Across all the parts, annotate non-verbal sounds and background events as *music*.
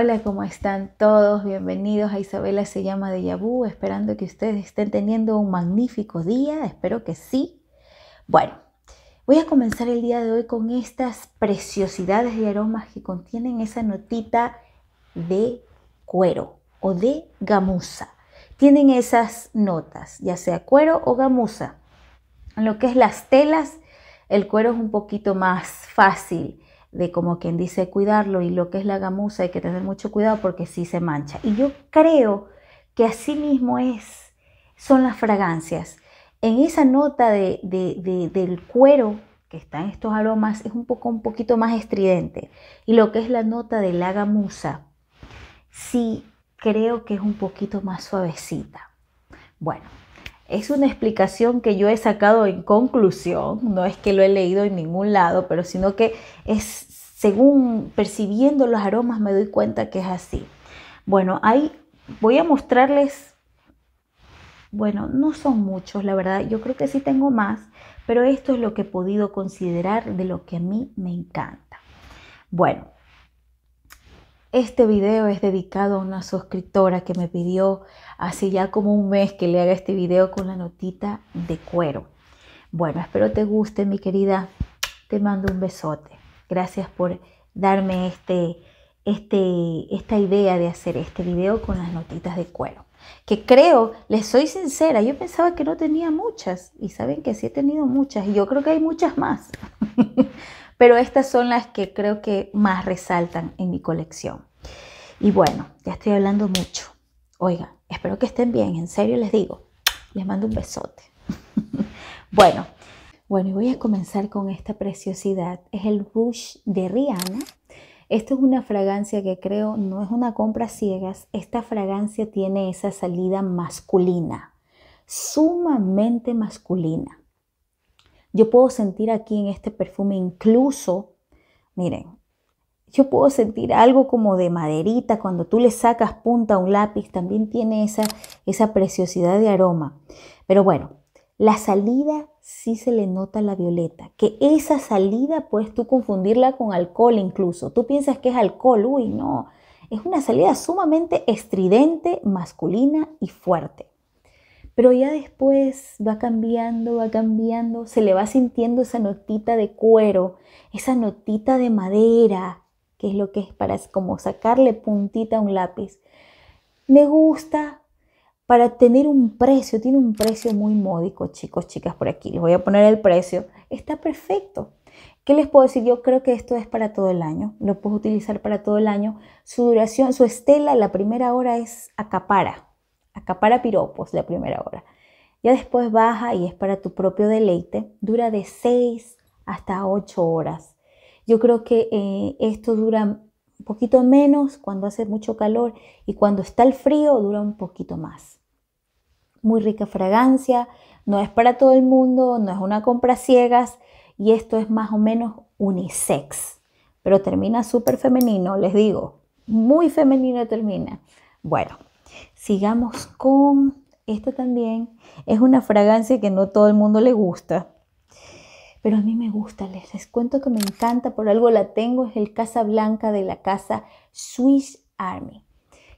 Hola, ¿cómo están todos? Bienvenidos a Isabela se llama de Yabú, esperando que ustedes estén teniendo un magnífico día, espero que sí. Bueno, voy a comenzar el día de hoy con estas preciosidades y aromas que contienen esa notita de cuero o de gamuza. Tienen esas notas, ya sea cuero o gamuza. En lo que es las telas, el cuero es un poquito más fácil de como quien dice cuidarlo y lo que es la gamuza hay que tener mucho cuidado porque sí se mancha. Y yo creo que así mismo es, son las fragancias. En esa nota de, del cuero que está en estos aromas es un, poco, un poquito más estridente. Y lo que es la nota de la gamuza, sí creo que es un poquito más suavecita. Bueno, es una explicación que yo he sacado en conclusión, no es que lo he leído en ningún lado, pero sino que es según percibiendo los aromas me doy cuenta que es así. Bueno, ahí voy a mostrarles, bueno, no son muchos, la verdad, yo creo que sí tengo más, pero esto es lo que he podido considerar de lo que a mí me encanta. Bueno, este video es dedicado a una suscriptora que me pidió hace ya como un mes que le haga este video con la notita de cuero. Bueno, espero te guste, mi querida. Te mando un besote. Gracias por darme este, este, esta idea de hacer este video con las notitas de cuero. Que creo, les soy sincera, yo pensaba que no tenía muchas y saben que sí he tenido muchas y yo creo que hay muchas más. *laughs* pero estas son las que creo que más resaltan en mi colección. Y bueno, ya estoy hablando mucho. oiga espero que estén bien, en serio les digo, les mando un besote. *laughs* bueno, bueno, y voy a comenzar con esta preciosidad. Es el Rouge de Rihanna. Esto es una fragancia que creo no es una compra ciegas. Esta fragancia tiene esa salida masculina, sumamente masculina. Yo puedo sentir aquí en este perfume incluso, miren, yo puedo sentir algo como de maderita cuando tú le sacas punta a un lápiz, también tiene esa, esa preciosidad de aroma. Pero bueno, la salida sí se le nota la violeta, que esa salida puedes tú confundirla con alcohol incluso. Tú piensas que es alcohol, uy, no. Es una salida sumamente estridente, masculina y fuerte. Pero ya después va cambiando, va cambiando, se le va sintiendo esa notita de cuero, esa notita de madera, que es lo que es para como sacarle puntita a un lápiz. Me gusta para tener un precio, tiene un precio muy módico, chicos, chicas, por aquí. Les voy a poner el precio. Está perfecto. ¿Qué les puedo decir? Yo creo que esto es para todo el año, lo puedo utilizar para todo el año. Su duración, su estela, la primera hora es acapara, acá acapara piropos la primera hora. Ya después baja y es para tu propio deleite. Dura de 6 hasta 8 horas. Yo creo que eh, esto dura un poquito menos cuando hace mucho calor y cuando está el frío dura un poquito más. Muy rica fragancia, no es para todo el mundo, no es una compra ciegas y esto es más o menos unisex, pero termina súper femenino, les digo, muy femenino termina. Bueno, Sigamos con esta también. Es una fragancia que no todo el mundo le gusta. Pero a mí me gusta, les, les cuento que me encanta, por algo la tengo, es el Casa Blanca de la casa Swiss Army.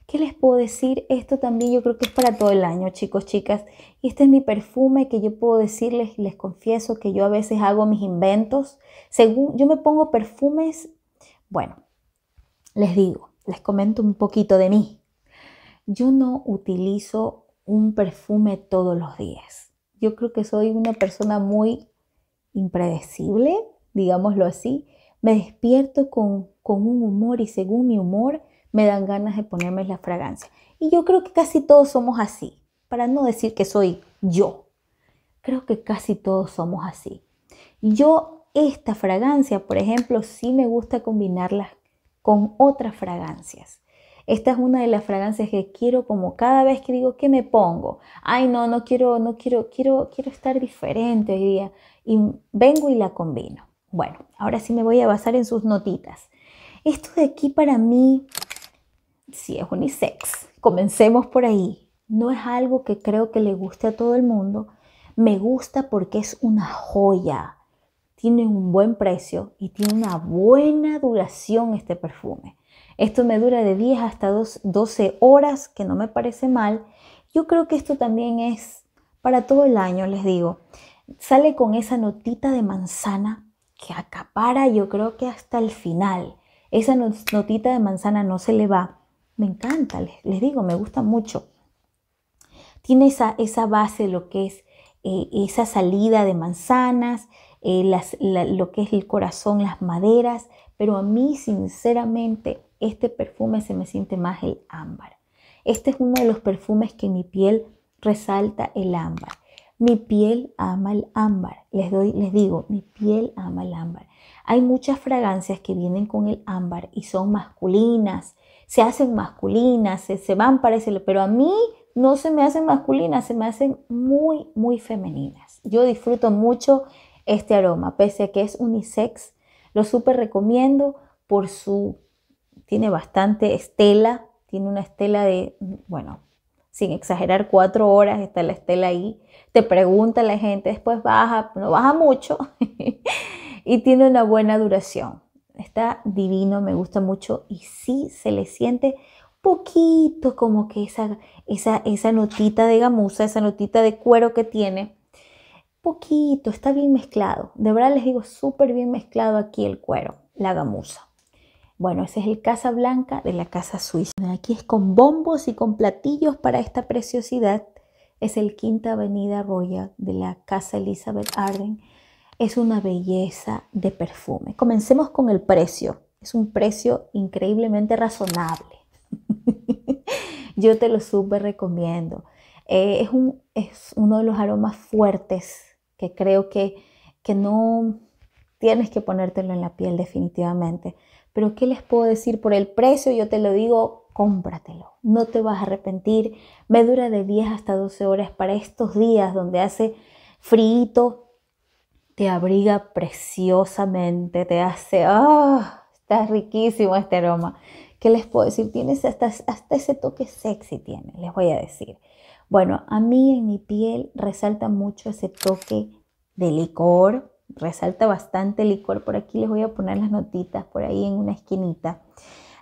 ¿Qué les puedo decir? Esto también yo creo que es para todo el año, chicos, chicas. Y este es mi perfume que yo puedo decirles, les confieso que yo a veces hago mis inventos. Según yo me pongo perfumes, bueno, les digo, les comento un poquito de mí yo no utilizo un perfume todos los días. Yo creo que soy una persona muy impredecible, digámoslo así. Me despierto con, un humor y según mi humor me dan ganas de ponerme la fragancia. Y yo creo que casi todos somos así, para no decir que soy yo. Creo que casi todos somos así. Yo esta fragancia, por ejemplo, sí me gusta combinarla con otras fragancias. Esta es una de las fragancias que quiero como cada vez que digo, que me pongo? Ay, no, no quiero, no quiero, quiero, quiero estar diferente hoy día. Y vengo y la combino. Bueno, ahora sí me voy a basar en sus notitas. Esto de aquí para mí, sí es unisex. Comencemos por ahí. No es algo que creo que le guste a todo el mundo. Me gusta porque es una joya. Tiene un buen precio y tiene una buena duración este perfume. Esto me dura de 10 hasta 12 horas, que no me parece mal. Yo creo que esto también es para todo el año, les digo. Sale con esa notita de manzana que acapara, yo creo que hasta el final. Esa notita de manzana no se le va. Me encanta, les, digo, me gusta mucho. Tiene esa, base, lo que es eh, esa salida de manzanas, eh, lo que es el corazón, las maderas, pero a mí sinceramente este perfume se me siente más el ámbar. Este es uno de los perfumes que mi piel resalta el ámbar. Mi piel ama el ámbar. Les, doy, les digo, mi piel ama el ámbar. Hay muchas fragancias que vienen con el ámbar y son masculinas, se hacen masculinas, se, van para pero a mí no se me hacen masculinas, se me hacen muy, muy femeninas. Yo disfruto mucho este aroma, pese a que es unisex, lo súper recomiendo por su tiene bastante estela, tiene una estela de, bueno, sin exagerar, cuatro horas está la estela ahí. Te pregunta la gente, después baja, no baja mucho *laughs* y tiene una buena duración. Está divino, me gusta mucho y sí se le siente poquito como que esa, esa, esa notita de gamuza, esa notita de cuero que tiene. Poquito, está bien mezclado. De verdad les digo, súper bien mezclado aquí el cuero, la gamuza. Bueno, ese es el Casa Blanca de la Casa Suiza. Aquí es con bombos y con platillos para esta preciosidad. Es el Quinta Avenida Royal de la Casa Elizabeth Arden. Es una belleza de perfume. Comencemos con el precio. Es un precio increíblemente razonable. *laughs* Yo te lo súper recomiendo. Eh, es, es uno de los aromas fuertes que creo que, que no tienes que ponértelo en la piel definitivamente pero ¿qué les puedo decir por el precio? Yo te lo digo, cómpratelo. No te vas a arrepentir. Me dura de 10 hasta 12 horas para estos días donde hace frío. Te abriga preciosamente, te hace, ¡ah! está riquísimo este aroma. ¿Qué les puedo decir? Tienes hasta, hasta ese toque sexy, tiene, les voy a decir. Bueno, a mí en mi piel resalta mucho ese toque de licor, resalta bastante el licor. Por aquí les voy a poner las notitas, por ahí en una esquinita.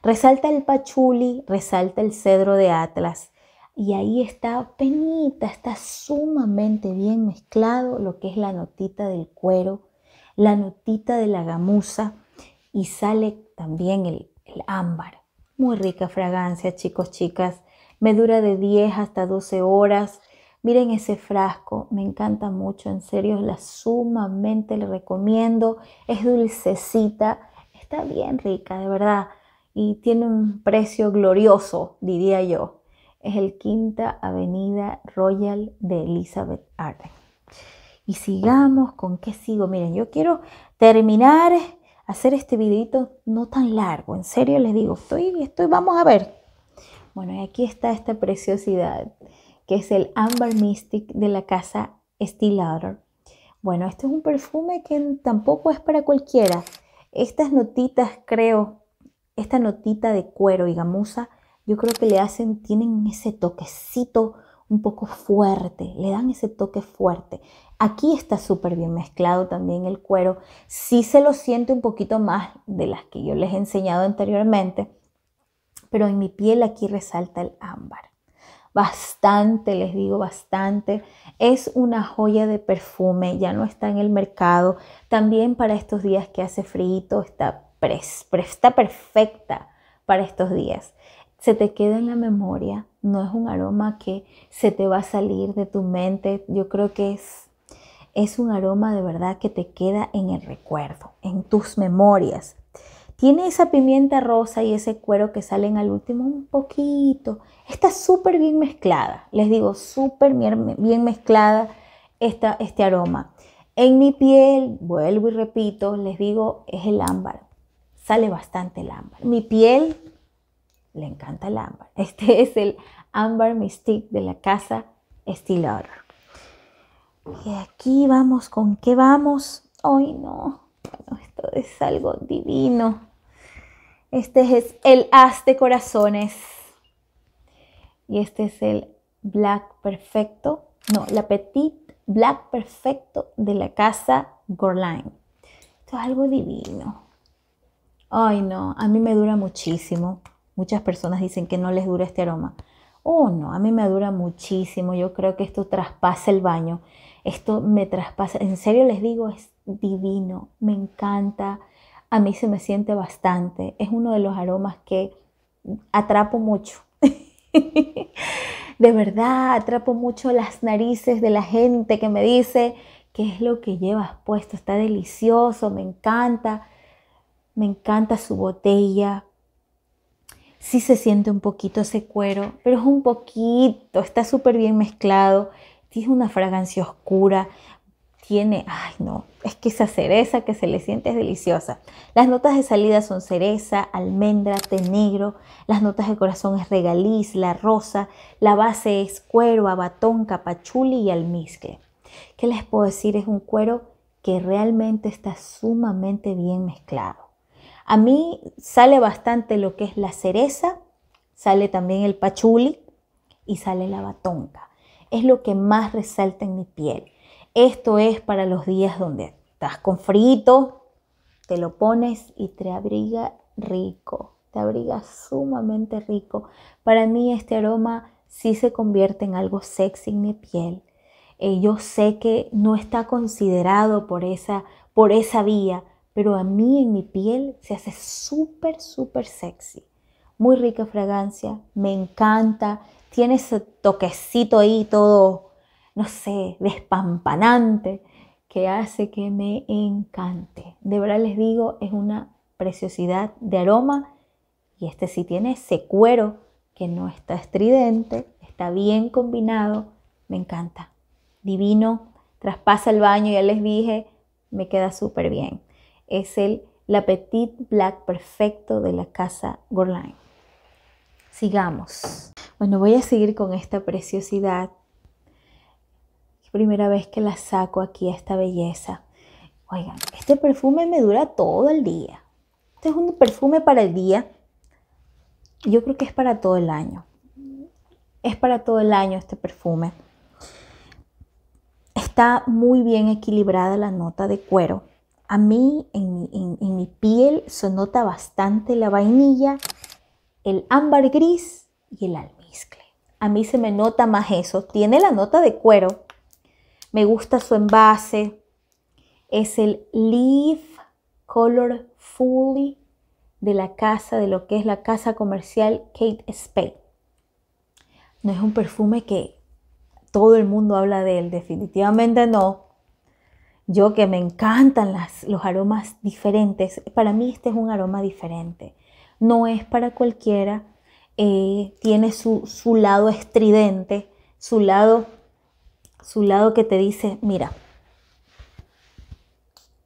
Resalta el pachuli, resalta el cedro de Atlas. Y ahí está penita, está sumamente bien mezclado lo que es la notita del cuero, la notita de la gamuza y sale también el, el ámbar. Muy rica fragancia, chicos, chicas. Me dura de 10 hasta 12 horas. Miren ese frasco, me encanta mucho, en serio, la sumamente le recomiendo. Es dulcecita, está bien rica, de verdad, y tiene un precio glorioso, diría yo. Es el Quinta Avenida Royal de Elizabeth Arden. Y sigamos, ¿con qué sigo? Miren, yo quiero terminar, hacer este videito no tan largo, en serio les digo, estoy, estoy, vamos a ver. Bueno, y aquí está esta preciosidad que es el Amber Mystic de la casa estilador Bueno, este es un perfume que tampoco es para cualquiera. Estas notitas, creo, esta notita de cuero y gamuza, yo creo que le hacen, tienen ese toquecito un poco fuerte, le dan ese toque fuerte. Aquí está súper bien mezclado también el cuero. Sí se lo siente un poquito más de las que yo les he enseñado anteriormente, pero en mi piel aquí resalta el ámbar bastante, les digo bastante. Es una joya de perfume, ya no está en el mercado. También para estos días que hace frío, está, está perfecta para estos días. Se te queda en la memoria, no es un aroma que se te va a salir de tu mente. Yo creo que es, es un aroma de verdad que te queda en el recuerdo, en tus memorias. Tiene esa pimienta rosa y ese cuero que salen al último un poquito. Está súper bien mezclada, les digo, súper bien mezclada este aroma. En mi piel, vuelvo y repito, les digo, es el ámbar. Sale bastante el ámbar. Mi piel le encanta el ámbar. *laughs* Este es el ámbar mystique de la casa Estilor. Y aquí vamos, ¿con qué vamos? Ay no, esto es algo divino. Este es el haz de corazones. Y este es el black perfecto. No, la petit black perfecto de la casa Gorline. Esto es algo divino. Ay, no, a mí me dura muchísimo. Muchas personas dicen que no les dura este aroma. Oh, no, a mí me dura muchísimo. Yo creo que esto traspasa el baño. Esto me traspasa. En serio les digo, es divino. Me encanta a mí se me siente bastante. Es uno de los aromas que atrapo mucho. *laughs* de verdad, atrapo mucho las narices de la gente que me dice, ¿qué es lo que llevas puesto? Está delicioso, me encanta, me encanta su botella. Sí se siente un poquito ese cuero, pero es un poquito, está súper bien mezclado, tiene una fragancia oscura, tiene, ay no, es que esa cereza que se le siente es deliciosa. Las notas de salida son cereza, almendra, té negro, las notas de corazón es regaliz, la rosa, la base es cuero, abatón, capachuli y almizcle. ¿Qué les puedo decir? Es un cuero que realmente está sumamente bien mezclado. A mí sale bastante lo que es la cereza, sale también el pachuli y sale la batonca. Es lo que más resalta en mi piel. Esto es para los días donde estás con frito, te lo pones y te abriga rico, te abriga sumamente rico. Para mí este aroma sí se convierte en algo sexy en mi piel. Eh, yo sé que no está considerado por esa, por esa vía, pero a mí en mi piel se hace súper, súper sexy. Muy rica fragancia, me encanta, tiene ese toquecito ahí todo no sé, despampanante, que hace que me encante. De verdad les digo, es una preciosidad de aroma y este sí tiene ese cuero que no está estridente, está bien combinado, me encanta. Divino, traspasa el baño, ya les dije, me queda súper bien. Es el la Petit Black perfecto de la casa Gourlain, Sigamos. Bueno, voy a seguir con esta preciosidad primera vez que la saco aquí a esta belleza. Oigan, este perfume me dura todo el día. Este es un perfume para el día. Yo creo que es para todo el año. Es para todo el año este perfume. Está muy bien equilibrada la nota de cuero. A mí en, en mi piel se nota bastante la vainilla, el ámbar gris y el almizcle. A mí se me nota más eso. Tiene la nota de cuero, me gusta su envase. Es el Leaf Color Fully de la casa, de lo que es la casa comercial Kate Spade. No es un perfume que todo el mundo habla de él, definitivamente no. Yo que me encantan los aromas diferentes, para mí este es un aroma diferente. No es para cualquiera, eh, tiene su, su lado estridente, su lado su lado que te dice, mira,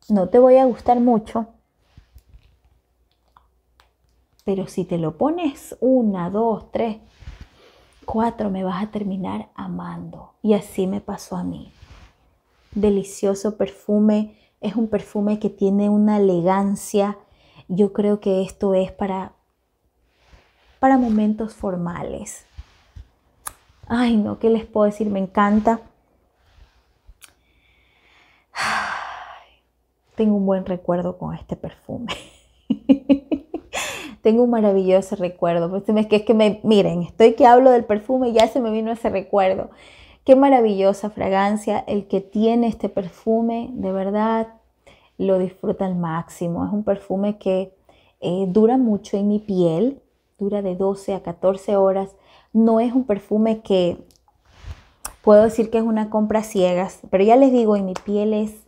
no te voy a gustar mucho, pero si te lo pones una, dos, tres, cuatro, me vas a terminar amando. Y así me pasó a mí. Delicioso perfume, es un perfume que tiene una elegancia. Yo creo que esto es para para momentos formales. Ay, no, ¿qué les puedo decir? Me encanta. tengo un buen recuerdo con este perfume. *laughs* tengo un maravilloso recuerdo. Pues es que, es que me, miren, estoy que hablo del perfume y ya se me vino ese recuerdo. Qué maravillosa fragancia el que tiene este perfume, de verdad lo disfruta al máximo. Es un perfume que eh, dura mucho en mi piel, dura de 12 a 14 horas. No es un perfume que puedo decir que es una compra ciegas, pero ya les digo, en mi piel es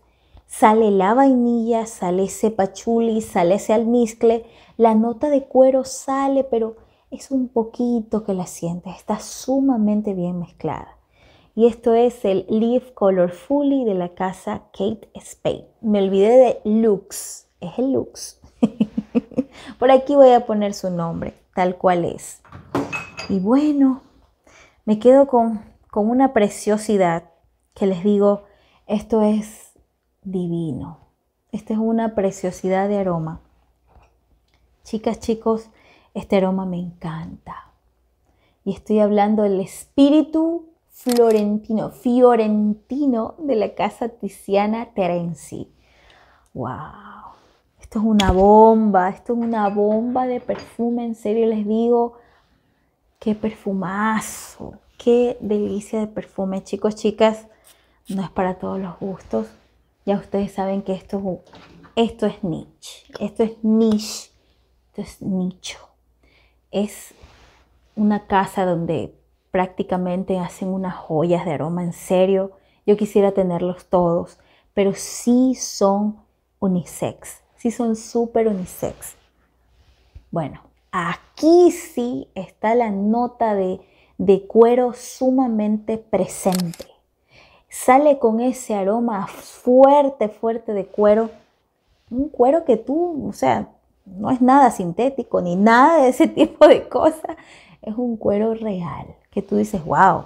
sale la vainilla, sale ese pachuli, sale ese almizcle, la nota de cuero sale, pero es un poquito que la sientes, está sumamente bien mezclada. Y esto es el Leaf Color Fully de la casa Kate Spade. Me olvidé de Lux, es el Lux. *laughs* Por aquí voy a poner su nombre, tal cual es. Y bueno, me quedo con, con una preciosidad que les digo, esto es divino. Esta es una preciosidad de aroma. Chicas, chicos, este aroma me encanta. Y estoy hablando del espíritu florentino, fiorentino de la casa Tiziana Terenzi. ¡Wow! Esto es una bomba, esto es una bomba de perfume. En serio les digo, qué perfumazo, qué delicia de perfume. Chicos, chicas, no es para todos los gustos. Ya ustedes saben que esto, es niche. Esto es niche. Esto es nicho. Es una casa donde prácticamente hacen unas joyas de aroma en serio. Yo quisiera tenerlos todos, pero sí son unisex, sí son súper unisex. Bueno, aquí sí está la nota de cuero sumamente presente sale con ese aroma fuerte, fuerte de cuero. Un cuero que tú, o sea, no es nada sintético ni nada de ese *laughs* tipo de cosas. Es un cuero real que tú dices, wow,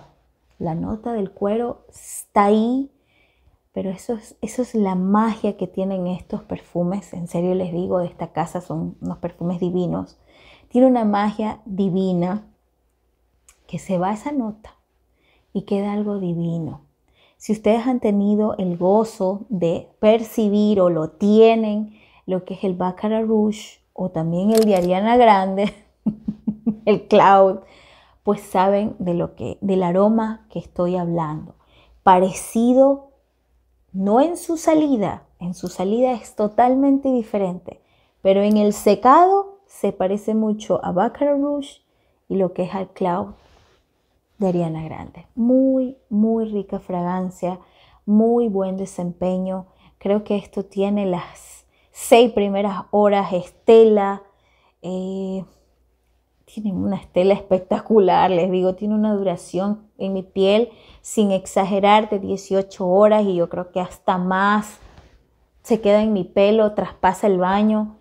la nota del cuero está ahí. Pero eso es, eso es la magia que tienen estos perfumes. En serio les digo, de esta casa son unos perfumes divinos. Tiene una magia divina que se va a esa nota y queda algo divino si ustedes han tenido el gozo de percibir o lo tienen, lo que es el Baccarat Rouge o también el de Ariana Grande, *laughs* el Cloud, pues saben de lo que del aroma que estoy hablando. Parecido no en su salida, en su salida es totalmente diferente, pero en el secado se parece mucho a Baccarat Rouge y lo que es al Cloud de Ariana Grande. Muy, muy rica fragancia, muy buen desempeño. Creo que esto tiene las seis primeras horas, estela. Eh, tiene una estela espectacular, les digo, tiene una duración en mi piel, sin exagerar, de 18 horas y yo creo que hasta más. Se queda en mi pelo, traspasa el baño.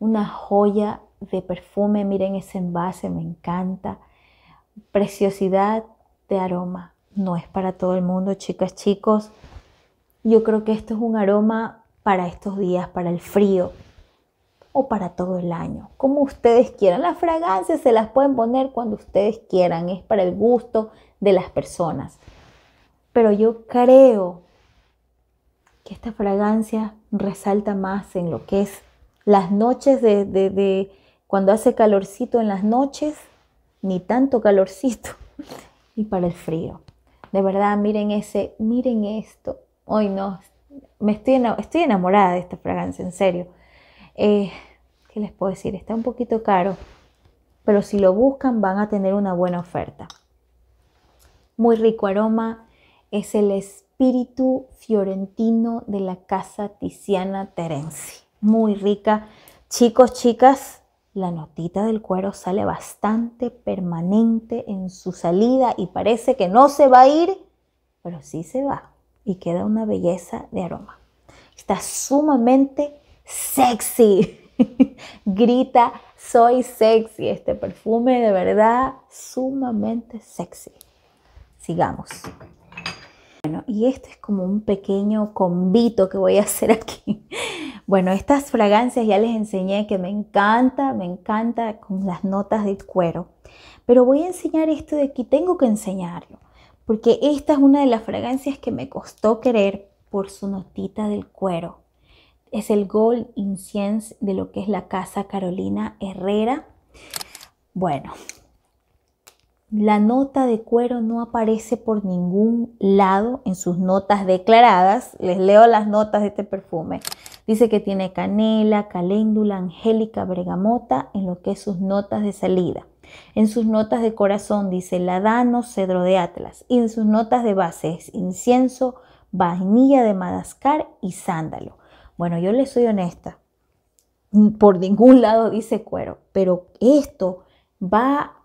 Una joya de perfume, miren ese envase, me encanta preciosidad de aroma. No es para todo el mundo, chicas, chicos. Yo creo que esto es un aroma para estos días, para el frío o para todo el año, como ustedes quieran. Las fragancias se las pueden poner cuando ustedes quieran, es para el gusto de las personas. Pero yo creo que esta fragancia resalta más en lo que es las noches de, cuando hace calorcito en las noches ni tanto calorcito, ni para el frío. De verdad, miren ese, miren esto. Hoy no, me estoy, estoy enamorada de esta fragancia, en serio. Eh, ¿Qué les puedo decir? Está un poquito caro, pero si lo buscan van a tener una buena oferta. Muy rico aroma, es el espíritu fiorentino de la casa Tiziana Terenzi. Muy rica. Chicos, chicas, la notita del cuero sale bastante permanente en su salida y parece que no se va a ir, pero sí se va y queda una belleza de aroma. Está sumamente sexy. *laughs* Grita, soy sexy. Este perfume de verdad sumamente sexy. Sigamos. Bueno, y esto es como un pequeño convito que voy a hacer aquí. *laughs* Bueno, estas fragancias ya les enseñé que me encanta, me encanta con las notas del cuero. Pero voy a enseñar esto de aquí, tengo que enseñarlo, porque esta es una de las fragancias que me costó querer por su notita del cuero. Es el Gold Incense de lo que es la Casa Carolina Herrera. Bueno, la nota de cuero no aparece por ningún lado en sus notas declaradas. Les leo las notas de este perfume. Dice que tiene canela, caléndula, angélica, bergamota en lo que es sus notas de salida. En sus notas de corazón dice ladano, cedro de Atlas. Y en sus notas de base es incienso, vainilla de madascar y sándalo. Bueno, yo les soy honesta. Por ningún lado dice cuero, pero esto va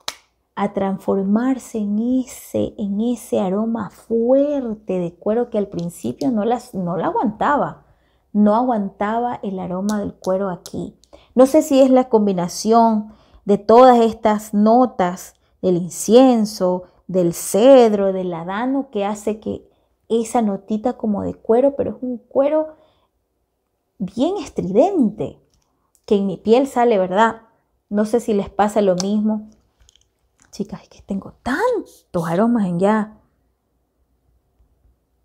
a transformarse en ese, en ese aroma fuerte de cuero que al principio no, las, no la aguantaba. No aguantaba el aroma del cuero aquí. No sé si es la combinación de todas estas notas del incienso, del cedro, del adano que hace que esa notita como de cuero, pero es un cuero bien estridente, que en mi piel sale, ¿verdad? No sé si les pasa lo mismo chicas, es que tengo tantos aromas en ya.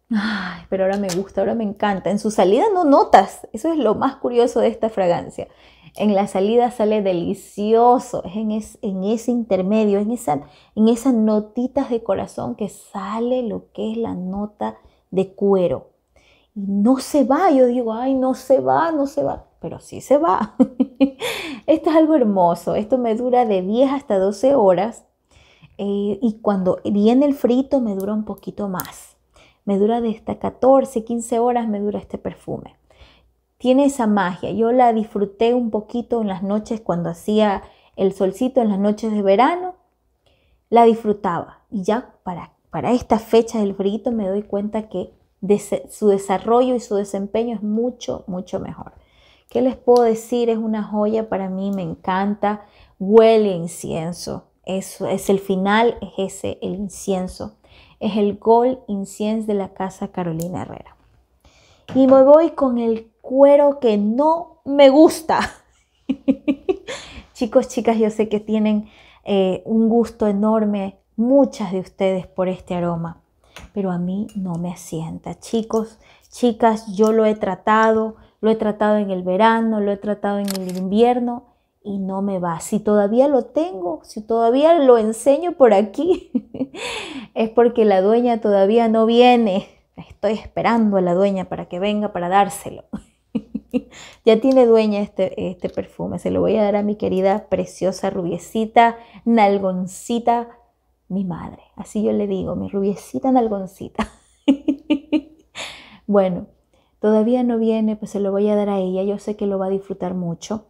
Ay, pero ahora me gusta, ahora me encanta. En su salida no notas. Eso es lo más curioso de esta fragancia. En la salida sale delicioso. Es en, ese intermedio, en, esa, en esas notitas de corazón que sale lo que es la nota de cuero. Y no se va. Yo digo, ay, no se va, no se va. Pero sí se va. *laughs* Esto es algo hermoso. Esto me dura de 10 hasta 12 horas. Eh, y cuando viene el frito me dura un poquito más. Me dura de hasta 14, 15 horas me dura este perfume. Tiene esa magia. Yo la disfruté un poquito en las noches cuando hacía el solcito, en las noches de verano. La disfrutaba. Y ya para, esta fecha del frito me doy cuenta que su desarrollo y su desempeño es mucho, mucho mejor. ¿Qué les puedo decir? Es una joya para mí, me encanta. Huele a incienso es, el final, es ese, el incienso. Es el gol incienso de la Casa Carolina Herrera. Y me voy con el cuero que no me gusta. *laughs* Chicos, chicas, yo sé que tienen eh, un gusto enorme, muchas de ustedes, por este aroma. Pero a mí no me asienta. Chicos, chicas, yo lo he tratado, lo he tratado en el verano, lo he tratado en el invierno y no me va. Si todavía lo tengo, si todavía lo enseño por aquí, *laughs* es porque la dueña todavía no viene. Estoy esperando a la dueña para que venga para dárselo. *laughs* ya tiene dueña este, este perfume. Se lo voy a dar a mi querida, preciosa, rubiecita, nalgoncita, mi madre. Así yo le digo, mi rubiecita, nalgoncita. *laughs* bueno, todavía no viene, pues se lo voy a dar a ella. Yo sé que lo va a disfrutar mucho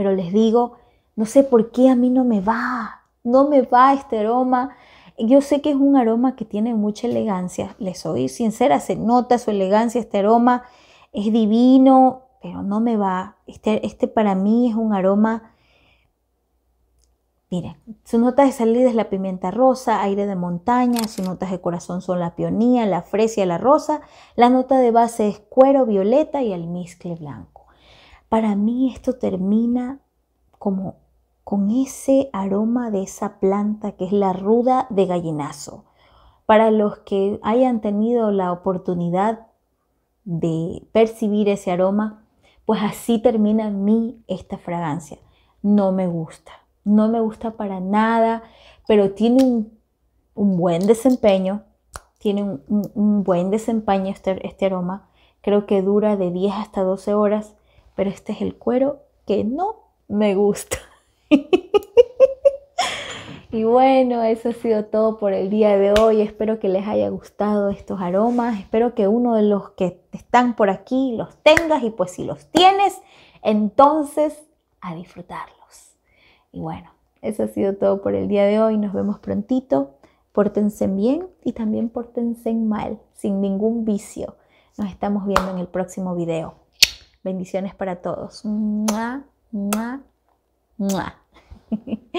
pero les digo, no sé por qué a mí no me va, no me va este aroma. Yo sé que es un aroma que tiene mucha elegancia, les soy sincera, se nota su elegancia, este aroma es divino, pero no me va. Este, este para mí es un aroma, miren, su nota de salida es la pimienta rosa, aire de montaña, sus notas de corazón son la pionía, la fresia, la rosa, la nota de base es cuero violeta y almizcle blanco. Para mí esto termina como con ese aroma de esa planta que es la ruda de gallinazo. Para los que hayan tenido la oportunidad de percibir ese aroma, pues así termina mi mí esta fragancia. No me gusta, no me gusta para nada, pero tiene un, buen desempeño, tiene un, buen desempeño este, este aroma. Creo que dura de 10 hasta 12 horas pero este es el cuero que no me gusta. *laughs* y bueno, eso ha sido todo por el día de hoy. Espero que les haya gustado estos aromas. Espero que uno de los que están por aquí los tengas y pues si los tienes, entonces a disfrutarlos. Y bueno, eso ha sido todo por el día de hoy. Nos vemos prontito. Pórtense bien y también pórtense mal, sin ningún vicio. Nos estamos viendo en el próximo video. Bendiciones para todos. *laughs*